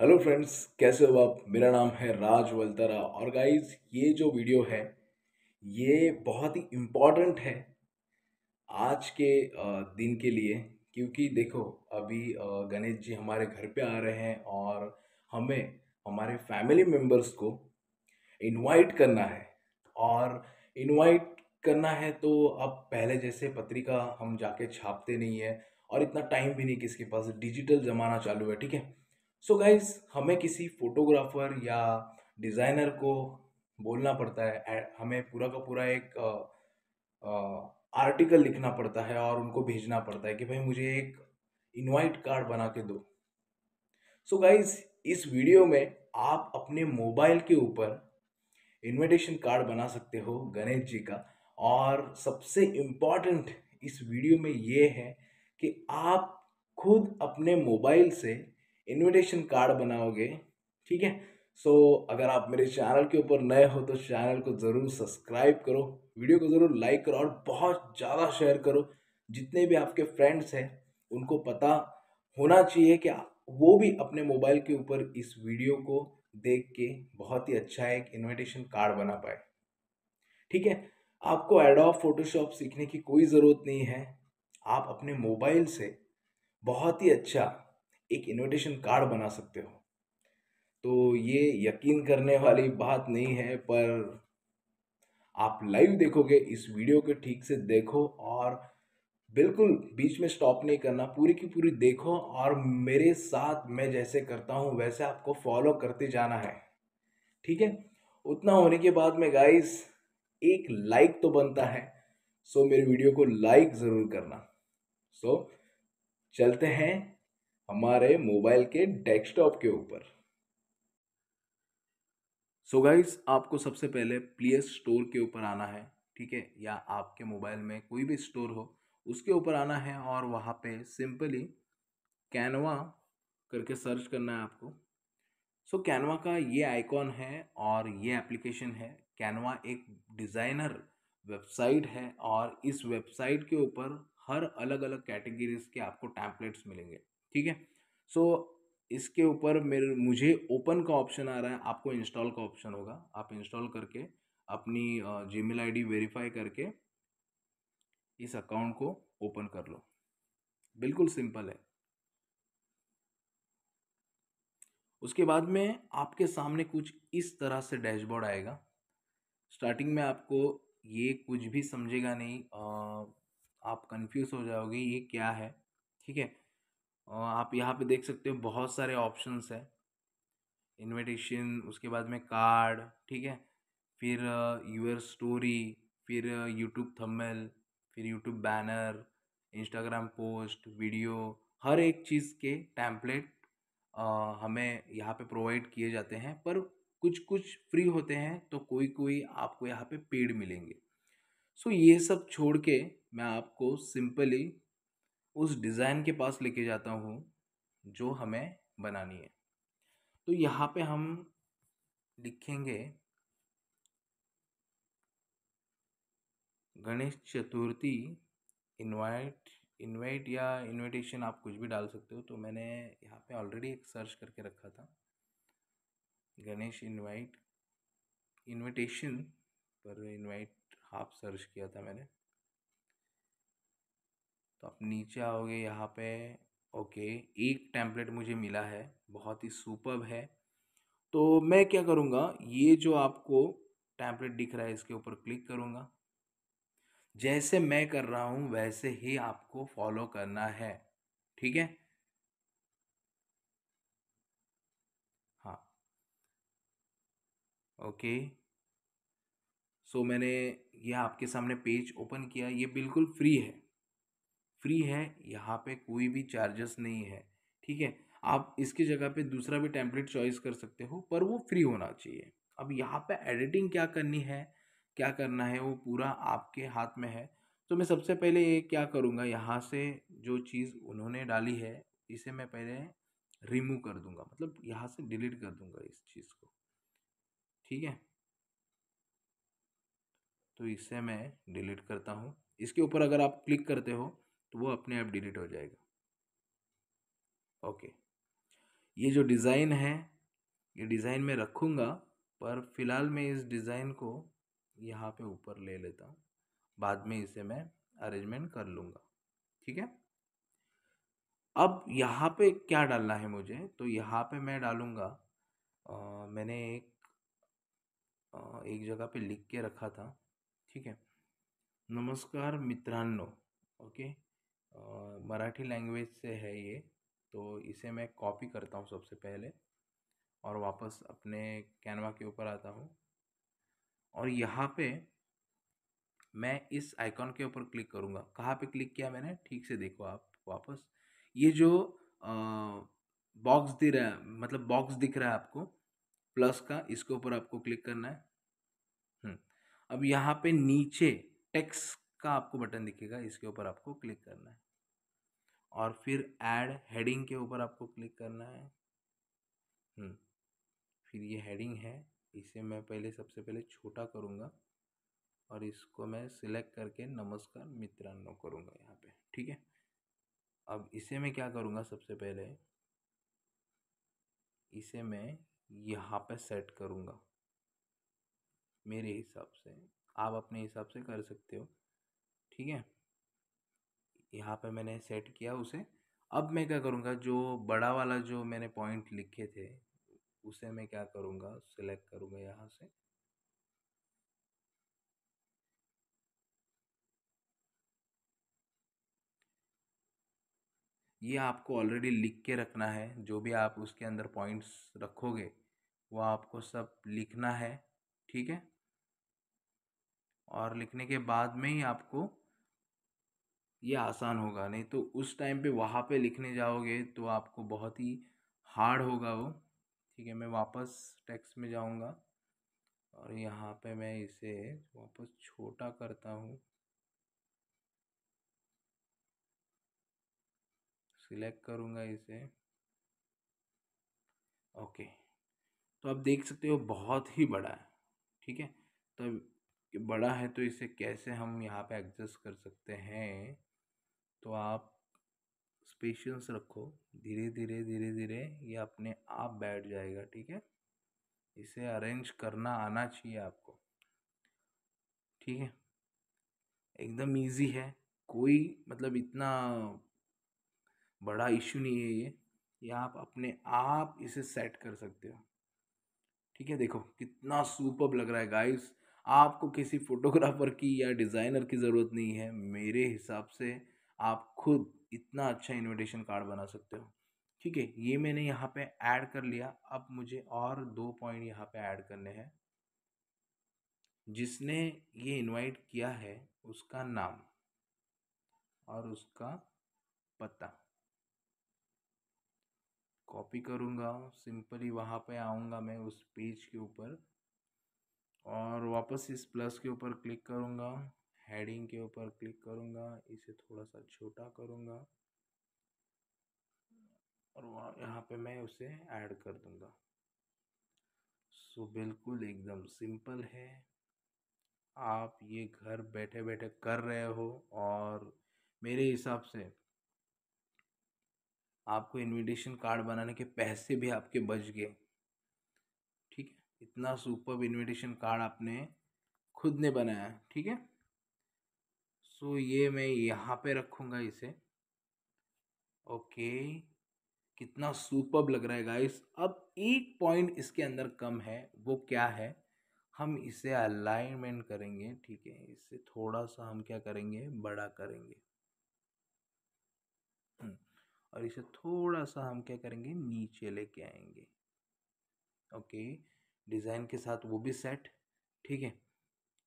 Hello friends कैसे हो आप मेरा नाम है राज वल्तरा और गाइस ये जो वीडियो है ये बहुत ही इम्पॉर्टेंट है आज के दिन के लिए क्योंकि देखो अभी गणेश जी हमारे घर पे आ रहे हैं और हमें हमारे फैमिली मेम्बर्स को इनवाइट करना है और इनवाइट करना है तो अब पहले जैसे पत्रिका हम जाके छापते नहीं है और इतना टाइम भी नहीं किसके पास डिजिटल ज़माना चालू है ठीक है सो so गाइज हमें किसी फोटोग्राफर या डिज़ाइनर को बोलना पड़ता है हमें पूरा का पूरा एक आ, आ, आर्टिकल लिखना पड़ता है और उनको भेजना पड़ता है कि भाई मुझे एक इनवाइट कार्ड बना के दो सो so गाइज इस वीडियो में आप अपने मोबाइल के ऊपर इनविटेशन कार्ड बना सकते हो गणेश जी का और सबसे इम्पॉर्टेंट इस वीडियो में ये है कि आप खुद अपने मोबाइल से इनविटेशन कार्ड बनाओगे ठीक है सो so, अगर आप मेरे चैनल के ऊपर नए हो तो चैनल को ज़रूर सब्सक्राइब करो वीडियो को ज़रूर लाइक करो और बहुत ज़्यादा शेयर करो जितने भी आपके फ्रेंड्स हैं उनको पता होना चाहिए कि वो भी अपने मोबाइल के ऊपर इस वीडियो को देख के बहुत ही अच्छा एक इन्विटेशन कार्ड बना पाए ठीक है आपको एडोब फोटोशॉप सीखने की कोई ज़रूरत नहीं है आप अपने मोबाइल से बहुत ही अच्छा एक इनविटेशन कार्ड बना सकते हो तो ये यकीन करने वाली बात नहीं है पर आप लाइव देखोगे इस वीडियो को ठीक से देखो और बिल्कुल बीच में स्टॉप नहीं करना पूरी की पूरी देखो और मेरे साथ मैं जैसे करता हूँ वैसे आपको फॉलो करते जाना है ठीक है उतना होने के बाद में गाइस एक लाइक तो बनता है सो मेरे वीडियो को लाइक ज़रूर करना सो चलते हैं हमारे मोबाइल के डेस्कटॉप के ऊपर सो गाइस आपको सबसे पहले प्ले स्टोर के ऊपर आना है ठीक है या आपके मोबाइल में कोई भी स्टोर हो उसके ऊपर आना है और वहाँ पे सिंपली कैनवा करके सर्च करना है आपको सो so, कैनवा का ये आइकॉन है और ये एप्लीकेशन है कैनवा एक डिज़ाइनर वेबसाइट है और इस वेबसाइट के ऊपर हर अलग अलग कैटेगरीज के आपको टैंपलेट्स मिलेंगे ठीक है सो इसके ऊपर मेरे मुझे ओपन का ऑप्शन आ रहा है आपको इंस्टॉल का ऑप्शन होगा आप इंस्टॉल करके अपनी जी मेल आई वेरीफाई करके इस अकाउंट को ओपन कर लो बिल्कुल सिंपल है उसके बाद में आपके सामने कुछ इस तरह से डैशबोर्ड आएगा स्टार्टिंग में आपको ये कुछ भी समझेगा नहीं आप कंफ्यूज हो जाओगे ये क्या है ठीक है और आप यहाँ पे देख सकते हो बहुत सारे ऑप्शंस है इनविटेशन उसके बाद में कार्ड ठीक है फिर यूर uh, स्टोरी फिर यूट्यूब uh, थंबनेल फिर YouTube banner Instagram post video हर एक चीज़ के टैम्पलेट uh, हमें यहाँ पे प्रोवाइड किए जाते हैं पर कुछ कुछ फ्री होते हैं तो कोई कोई आपको यहाँ पे पेड मिलेंगे सो so, ये सब छोड़ के मैं आपको सिंपली उस डिज़ाइन के पास लेके जाता हूँ जो हमें बनानी है तो यहाँ पे हम लिखेंगे गणेश चतुर्थी इनवाइट इनवाइट या इनविटेशन आप कुछ भी डाल सकते हो तो मैंने यहाँ पे ऑलरेडी एक सर्च करके रखा था गणेश इनवाइट इनविटेशन पर इनवाइट हाफ सर्च किया था मैंने तो आप नीचे आओगे यहाँ पे ओके एक टैंपलेट मुझे मिला है बहुत ही सुपर है तो मैं क्या करूँगा ये जो आपको टैंपलेट दिख रहा है इसके ऊपर क्लिक करूँगा जैसे मैं कर रहा हूँ वैसे ही आपको फॉलो करना है ठीक है हाँ ओके सो मैंने यह आपके सामने पेज ओपन किया ये बिल्कुल फ्री है फ्री है यहाँ पे कोई भी चार्जेस नहीं है ठीक है आप इसकी जगह पे दूसरा भी टेम्पलेट चॉइस कर सकते हो पर वो फ्री होना चाहिए अब यहाँ पे एडिटिंग क्या करनी है क्या करना है वो पूरा आपके हाथ में है तो मैं सबसे पहले ये क्या करूँगा यहाँ से जो चीज़ उन्होंने डाली है इसे मैं पहले रिमूव कर दूँगा मतलब यहाँ से डिलीट कर दूँगा इस चीज़ को ठीक है तो इसे मैं डिलीट करता हूँ इसके ऊपर अगर आप क्लिक करते हो तो वो अपने आप डिलीट हो जाएगा ओके ये जो डिज़ाइन है ये डिज़ाइन मैं रखूँगा पर फिलहाल मैं इस डिज़ाइन को यहाँ पे ऊपर ले लेता हूँ बाद में इसे मैं अरेंजमेंट कर लूँगा ठीक है अब यहाँ पे क्या डालना है मुझे तो यहाँ पे मैं डालूँगा मैंने एक आ, एक जगह पे लिख के रखा था ठीक है नमस्कार मित्रान्नो ओके मराठी लैंग्वेज से है ये तो इसे मैं कॉपी करता हूँ सबसे पहले और वापस अपने कैनवा के ऊपर आता हूँ और यहाँ पे मैं इस आइकॉन के ऊपर क्लिक करूँगा कहाँ पे क्लिक किया मैंने ठीक से देखो आप वापस ये जो बॉक्स दे रहा है मतलब बॉक्स दिख रहा है आपको प्लस का इसके ऊपर आपको क्लिक करना है हम्म। अब यहाँ पे नीचे टेक्स्ट का आपको बटन दिखेगा इसके ऊपर आपको क्लिक करना है और फिर ऐड हेडिंग के ऊपर आपको क्लिक करना है हम्म, फिर ये हेडिंग है इसे मैं पहले सबसे पहले छोटा करूँगा और इसको मैं सिलेक्ट करके नमस्कार मित्रानों करूँगा यहाँ पे ठीक है अब इसे मैं क्या करूँगा सबसे पहले इसे मैं यहाँ पे सेट करूँगा मेरे हिसाब से आप अपने हिसाब से कर सकते हो ठीक है यहाँ पे मैंने सेट किया उसे अब मैं क्या करूँगा जो बड़ा वाला जो मैंने पॉइंट लिखे थे उसे मैं क्या करूँगा सिलेक्ट करूँगा यहाँ से ये आपको ऑलरेडी लिख के रखना है जो भी आप उसके अंदर पॉइंट्स रखोगे वो आपको सब लिखना है ठीक है और लिखने के बाद में ही आपको ये आसान होगा नहीं तो उस टाइम पे वहाँ पे लिखने जाओगे तो आपको बहुत ही हार्ड होगा वो ठीक है मैं वापस टेक्स्ट में जाऊँगा और यहाँ पे मैं इसे वापस छोटा करता हूँ सिलेक्ट करूँगा इसे ओके तो आप देख सकते हो बहुत ही बड़ा है ठीक है तो बड़ा है तो इसे कैसे हम यहाँ पे एडजस्ट कर सकते हैं तो आप पेशेंस रखो धीरे धीरे धीरे धीरे ये अपने आप बैठ जाएगा ठीक है इसे अरेंज करना आना चाहिए आपको ठीक है एकदम इजी है कोई मतलब इतना बड़ा इशू नहीं है ये ये आप अपने आप इसे सेट कर सकते हो ठीक है देखो कितना सुपर लग रहा है गाइस आपको किसी फोटोग्राफर की या डिज़ाइनर की ज़रूरत नहीं है मेरे हिसाब से आप खुद इतना अच्छा इन्विटेशन कार्ड बना सकते हो ठीक है ये मैंने यहाँ पे ऐड कर लिया अब मुझे और दो पॉइंट यहाँ पे ऐड करने हैं जिसने ये इनवाइट किया है उसका नाम और उसका पता कॉपी करूँगा सिंपली वहाँ पे आऊँगा मैं उस पेज के ऊपर और वापस इस प्लस के ऊपर क्लिक करूँगा हेडिंग के ऊपर क्लिक करूँगा इसे थोड़ा सा छोटा करूँगा और वहाँ यहाँ पे मैं उसे ऐड कर दूँगा सो बिल्कुल एकदम सिंपल है आप ये घर बैठे बैठे कर रहे हो और मेरे हिसाब से आपको इनविटेशन कार्ड बनाने के पैसे भी आपके बच गए ठीक है इतना सुपर इनविटेशन कार्ड आपने खुद ने बनाया ठीक है सो so, ये मैं यहाँ पे रखूँगा इसे ओके okay. कितना सुपर लग रहा है गाइस अब एक पॉइंट इसके अंदर कम है वो क्या है हम इसे अलाइनमेंट करेंगे ठीक है इसे थोड़ा सा हम क्या करेंगे बड़ा करेंगे हम्म, और इसे थोड़ा सा हम क्या करेंगे नीचे लेके आएंगे ओके डिज़ाइन के साथ वो भी सेट ठीक है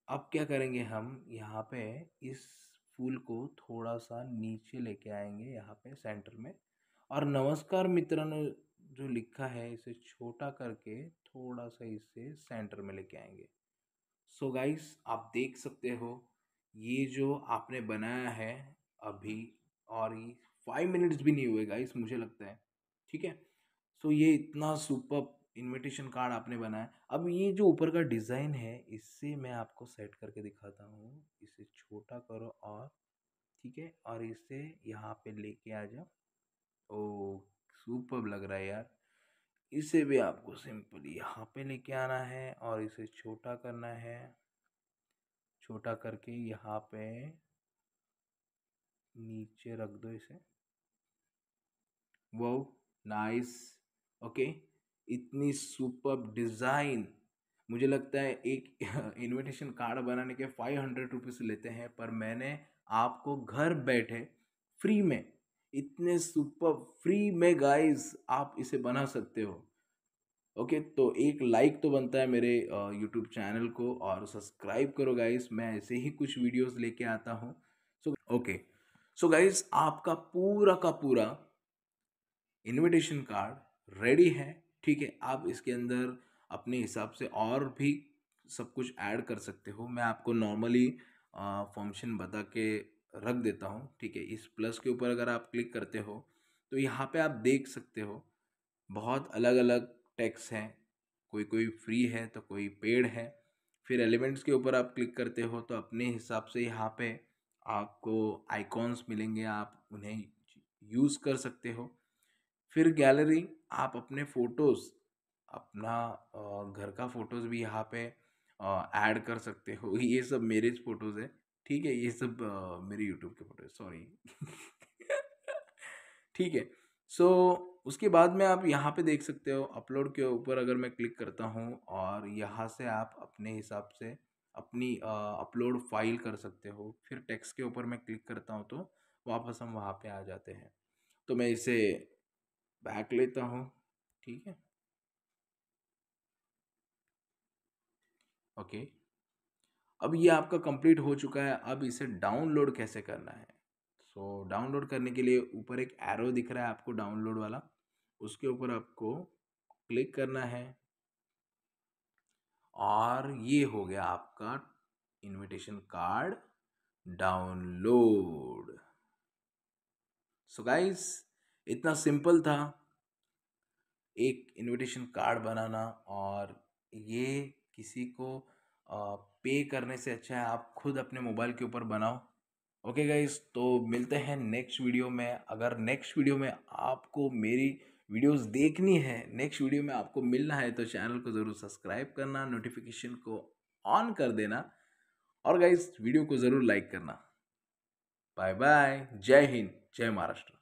अब क्या करेंगे हम यहाँ पे इस फूल को थोड़ा सा नीचे लेके आएंगे यहाँ पे सेंटर में और नमस्कार मित्र ने जो लिखा है इसे छोटा करके थोड़ा सा इसे सेंटर में लेके आएंगे सो so गाइस आप देख सकते हो ये जो आपने बनाया है अभी और ये फाइव मिनट्स भी नहीं हुए गाइस मुझे लगता है ठीक है सो so ये इतना सुपर इनविटेशन कार्ड आपने बनाया अब ये जो ऊपर का डिज़ाइन है इससे मैं आपको सेट करके दिखाता हूँ इसे छोटा करो और ठीक है और इसे यहाँ पे लेके आ जाओ ओ सुपर लग रहा है यार इसे भी आपको सिंपल यहाँ पे लेके आना है और इसे छोटा करना है छोटा करके यहाँ पे नीचे रख दो इसे वो नाइस ओके इतनी सुपर डिज़ाइन मुझे लगता है एक इन्विटेशन कार्ड बनाने के फाइव हंड्रेड रुपीज़ लेते हैं पर मैंने आपको घर बैठे फ्री में इतने सुपर फ्री में गाइस आप इसे बना सकते हो ओके तो एक लाइक तो बनता है मेरे यूट्यूब चैनल को और सब्सक्राइब करो गाइस मैं ऐसे ही कुछ वीडियोस लेके आता हूँ सो ओके सो गाइस आपका पूरा का पूरा इनविटेशन कार्ड रेडी है ठीक है आप इसके अंदर अपने हिसाब से और भी सब कुछ ऐड कर सकते हो मैं आपको नॉर्मली फंक्शन बता के रख देता हूँ ठीक है इस प्लस के ऊपर अगर आप क्लिक करते हो तो यहाँ पे आप देख सकते हो बहुत अलग अलग टैक्स हैं कोई कोई फ्री है तो कोई पेड है फिर एलिमेंट्स के ऊपर आप क्लिक करते हो तो अपने हिसाब से यहाँ पे आपको आइकॉन्स मिलेंगे आप उन्हें यूज़ कर सकते हो फिर गैलरी आप अपने फ़ोटोज़ अपना घर का फ़ोटोज़ भी यहाँ पे ऐड कर सकते हो ये सब मेरे फ़ोटोज़ है ठीक है ये सब मेरे यूट्यूब के फ़ोटो सॉरी ठीक है सो so, उसके बाद में आप यहाँ पे देख सकते हो अपलोड के ऊपर अगर मैं क्लिक करता हूँ और यहाँ से आप अपने हिसाब से अपनी अपलोड फाइल कर सकते हो फिर टेक्स्ट के ऊपर मैं क्लिक करता हूँ तो वापस हम वहाँ पे आ जाते हैं तो मैं इसे बैक लेता हूँ ठीक है ओके अब ये आपका कंप्लीट हो चुका है अब इसे डाउनलोड कैसे करना है सो so, डाउनलोड करने के लिए ऊपर एक एरो दिख रहा है आपको डाउनलोड वाला उसके ऊपर आपको क्लिक करना है और ये हो गया आपका invitation card download so guys इतना सिंपल था एक इनविटेशन कार्ड बनाना और ये किसी को पे करने से अच्छा है आप खुद अपने मोबाइल के ऊपर बनाओ ओके गाइज तो मिलते हैं नेक्स्ट वीडियो में अगर नेक्स्ट वीडियो में आपको मेरी वीडियोस देखनी है नेक्स्ट वीडियो में आपको मिलना है तो चैनल को ज़रूर सब्सक्राइब करना नोटिफिकेशन को ऑन कर देना और गाइज वीडियो को ज़रूर लाइक करना बाय बाय जय हिंद जय महाराष्ट्र